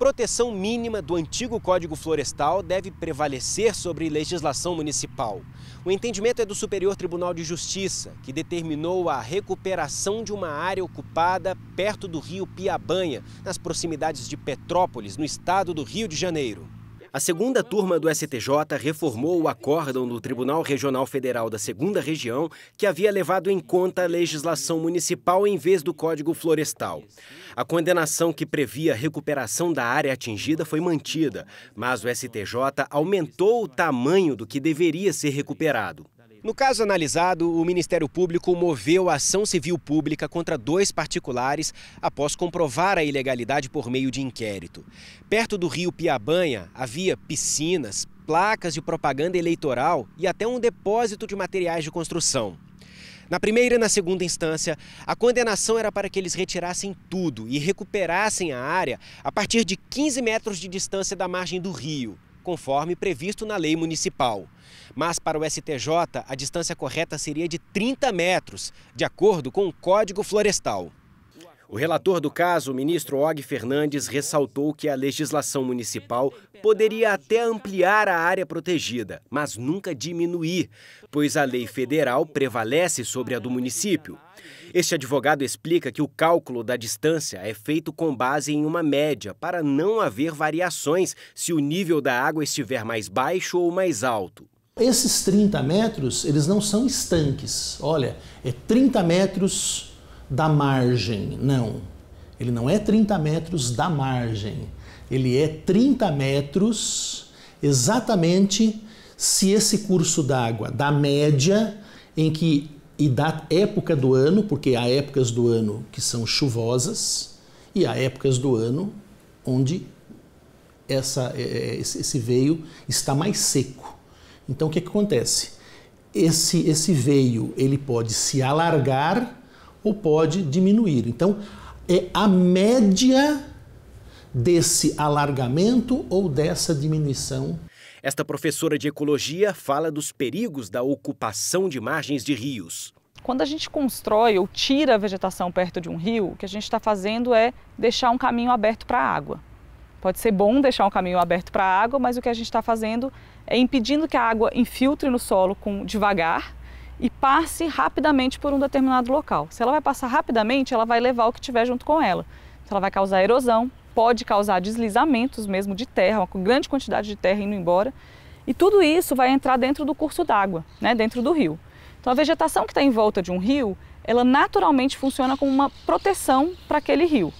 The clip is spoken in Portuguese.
proteção mínima do antigo Código Florestal deve prevalecer sobre legislação municipal. O entendimento é do Superior Tribunal de Justiça, que determinou a recuperação de uma área ocupada perto do rio Piabanha, nas proximidades de Petrópolis, no estado do Rio de Janeiro. A segunda turma do STJ reformou o acórdão do Tribunal Regional Federal da Segunda Região, que havia levado em conta a legislação municipal em vez do Código Florestal. A condenação que previa a recuperação da área atingida foi mantida, mas o STJ aumentou o tamanho do que deveria ser recuperado. No caso analisado, o Ministério Público moveu a ação civil pública contra dois particulares após comprovar a ilegalidade por meio de inquérito. Perto do rio Piabanha havia piscinas, placas de propaganda eleitoral e até um depósito de materiais de construção. Na primeira e na segunda instância, a condenação era para que eles retirassem tudo e recuperassem a área a partir de 15 metros de distância da margem do rio conforme previsto na lei municipal. Mas para o STJ, a distância correta seria de 30 metros, de acordo com o Código Florestal. O relator do caso, o ministro Og Fernandes, ressaltou que a legislação municipal poderia até ampliar a área protegida, mas nunca diminuir, pois a lei federal prevalece sobre a do município. Este advogado explica que o cálculo da distância é feito com base em uma média, para não haver variações se o nível da água estiver mais baixo ou mais alto. Esses 30 metros, eles não são estanques. Olha, é 30 metros da margem, não. Ele não é 30 metros da margem. Ele é 30 metros exatamente se esse curso d'água, da média em que e da época do ano, porque há épocas do ano que são chuvosas e há épocas do ano onde essa, é, é, esse veio está mais seco. Então o que, é que acontece? Esse, esse veio ele pode se alargar ou pode diminuir. Então, é a média desse alargamento ou dessa diminuição. Esta professora de ecologia fala dos perigos da ocupação de margens de rios. Quando a gente constrói ou tira a vegetação perto de um rio, o que a gente está fazendo é deixar um caminho aberto para a água. Pode ser bom deixar um caminho aberto para a água, mas o que a gente está fazendo é impedindo que a água infiltre no solo com devagar e passe rapidamente por um determinado local. Se ela vai passar rapidamente, ela vai levar o que tiver junto com ela. Se ela vai causar erosão, pode causar deslizamentos mesmo de terra, uma grande quantidade de terra indo embora. E tudo isso vai entrar dentro do curso d'água, né, dentro do rio. Então, a vegetação que está em volta de um rio, ela naturalmente funciona como uma proteção para aquele rio.